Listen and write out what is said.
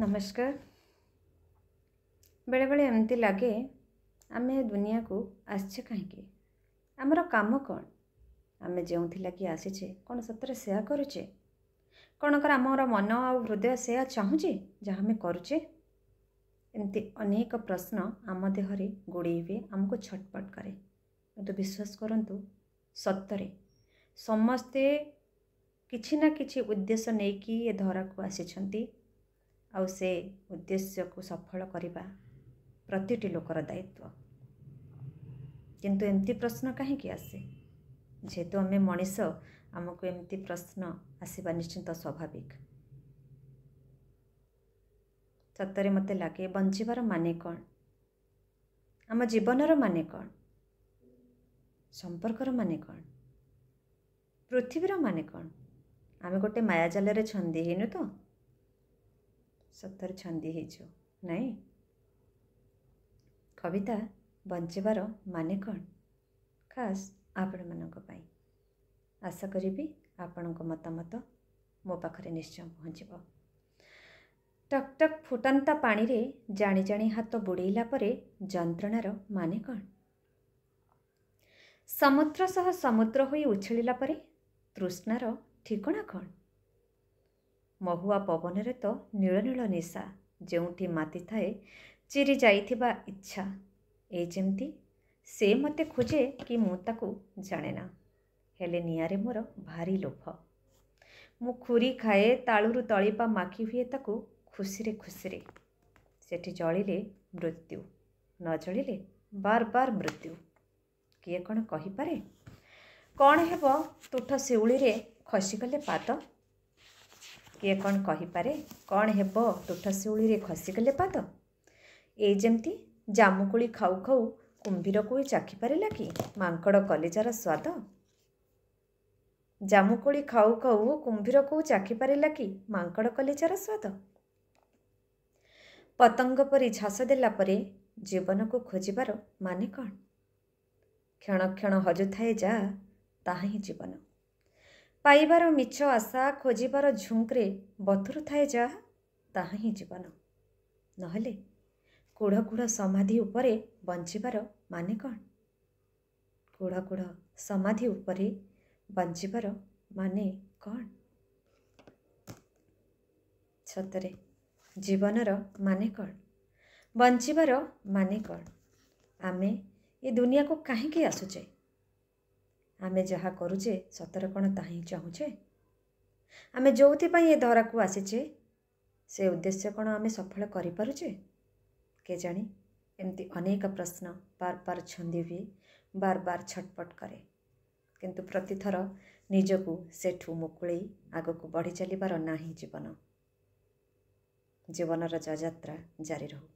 ନମସ୍କାର ବେଳେବେଳେ ଏମିତି ଲାଗେ ଆମେ ଏ ଦୁନିଆକୁ ଆସିଛେ କାହିଁକି ଆମର କାମ କ'ଣ ଆମେ ଯେଉଁଥିଲାଗି ଆସିଛେ କ'ଣ ସତରେ ସେୟା କରୁଛେ କ'ଣ କର ଆମର ମନ ଆଉ ହୃଦୟ ସେୟା ଚାହୁଁଛି ଯାହା ଆମେ କରୁଛେ ଏମିତି ଅନେକ ପ୍ରଶ୍ନ ଆମ ଦେହରେ ଗୋଡ଼େଇ ହୁଏ ଆମକୁ ଛଟପଟ କରେ କିନ୍ତୁ ବିଶ୍ୱାସ କରନ୍ତୁ ସତରେ ସମସ୍ତେ କିଛି ନା କିଛି ଉଦ୍ଦେଶ୍ୟ ନେଇକି ଏ ଧରାକୁ ଆସିଛନ୍ତି ଆଉ ସେ ଉଦ୍ଦେଶ୍ୟକୁ ସଫଳ କରିବା ପ୍ରତିଟି ଲୋକର ଦାୟିତ୍ୱ କିନ୍ତୁ ଏମିତି ପ୍ରଶ୍ନ କାହିଁକି ଆସେ ଯେହେତୁ ଆମେ ମଣିଷ ଆମକୁ ଏମିତି ପ୍ରଶ୍ନ ଆସିବା ନିଶ୍ଚିନ୍ତ ସ୍ୱାଭାବିକ ସତରେ ମୋତେ ଲାଗେ ବଞ୍ଚିବାର ମାନେ କ'ଣ ଆମ ଜୀବନର ମାନେ କ'ଣ ସମ୍ପର୍କର ମାନେ କ'ଣ ପୃଥିବୀର ମାନେ କ'ଣ ଆମେ ଗୋଟେ ମାୟାଜାଲରେ ଛନ୍ଦି ହେଇନୁ ତ ସତରେ ଛନ୍ଦି ହେଇଛୁ ନାଇଁ କବିତା ବଞ୍ଚିବାର ମାନେ କ'ଣ ଖାସ୍ ଆପଣମାନଙ୍କ ପାଇଁ ଆଶା କରିବି ଆପଣଙ୍କ ମତାମତ ମୋ ପାଖରେ ନିଶ୍ଚୟ ପହଞ୍ଚିବ ଟକ୍ ଟକ୍ ଫୁଟାନ୍ତା ପାଣିରେ ଜାଣି ଜାଣି ହାତ ବୁଡ଼େଇଲା ପରେ ଯନ୍ତ୍ରଣାର ମାନେ କ'ଣ ସମୁଦ୍ର ସହ ସମୁଦ୍ର ହୋଇ ଉଛଳିଲା ପରେ ତୃଷ୍ଣାର ଠିକଣା କ'ଣ ମହୁଆ ପବନରେ ତ ନୀଳ ନିଶା ଯେଉଁଠି ମାତିଥାଏ ଚିରି ଯାଇଥିବା ଇଚ୍ଛା ଏ ଯେମିତି ସେ ମୋତେ ଖୋଜେ କି ମୁଁ ତାକୁ ଜାଣେ ନା ହେଲେ ନିଆଁରେ ମୋର ଭାରି ଲୋଭ ମୁଁ ଖୁରି ଖାଏ ତାଳୁରୁ ତଳିବା ମାଖି ହୁଏ ତାକୁ ଖୁସିରେ ଖୁସିରେ ସେଠି ଜଳିଲେ ମୃତ୍ୟୁ ନ ଜଳିଲେ ବାର ବାର ମୃତ୍ୟୁ କିଏ କ'ଣ କହିପାରେ କ'ଣ ହେବ ତୁଠ ଶିଉଳିରେ ଖସିଗଲେ ପାଦ କିଏ କ'ଣ କହିପାରେ କ'ଣ ହେବ ତୁଠ ଶିଉଳିରେ ଖସିଗଲେ ପାଦ ଏ ଯେମିତି ଜାମୁକୋଳି ଖାଉ ଖାଉ କୁମ୍ଭୀରକୁ ହିଁ ଚାଖିପାରିଲା କି ମାଙ୍କଡ଼ କଲିଜାର ସ୍ୱାଦ ଜାମୁକୁଳି ଖାଉ ଖାଉ କୁମ୍ଭୀରକୁ ଚାଖିପାରିଲା କି ମାଙ୍କଡ଼ କଲିଜାର ସ୍ୱାଦ ପତଙ୍ଗ ପରି ଝାସ ଦେଲା ପରେ ଜୀବନକୁ ଖୋଜିବାର ମାନେ କ'ଣ କ୍ଷଣକ୍ଷଣ ହଜୁଥାଏ ଯାହା ତାହା ହିଁ ଜୀବନ ପାଇବାର ମିଛ ଆଶା ଖୋଜିବାର ଝୁଙ୍କରେ ବଥୁରୁ ଥାଏ ଯାହା ତାହା ହିଁ ଜୀବନ ନହେଲେ କୁଢ଼ କୁଢ଼ ସମାଧି ଉପରେ ବଞ୍ଚିବାର ମାନେ କ'ଣ କୁଢ଼ କୁଢ଼ ସମାଧି ଉପରେ ବଞ୍ଚିବାର ମାନେ କ'ଣ ସତରେ ଜୀବନର ମାନେ କ'ଣ ବଞ୍ଚିବାର ମାନେ କ'ଣ ଆମେ ଏ ଦୁନିଆକୁ କାହିଁକି ଆସୁଛେ ଆମେ ଯାହା କରୁଛେ ସତରେ କ'ଣ ତାହା ହିଁ ଚାହୁଁଛେ ଆମେ ଯେଉଁଥିପାଇଁ ଏ ଧରାକୁ ଆସିଛେ ସେ ଉଦ୍ଦେଶ୍ୟ କ'ଣ ଆମେ ସଫଳ କରିପାରୁଛେ କେଜାଣି ଏମିତି ଅନେକ ପ୍ରଶ୍ନ ବାର ବାର ଛନ୍ଦି ହୁଏ ବାର ବାର ଛଟପଟ କରେ କିନ୍ତୁ ପ୍ରତିଥର ନିଜକୁ ସେଠୁ ମୁକୁଳେଇ ଆଗକୁ ବଢ଼ି ଚାଲିବାର ନାହିଁ ଜୀବନ ଜୀବନର ଜୟଯାତ୍ରା ଜାରି ରହୁ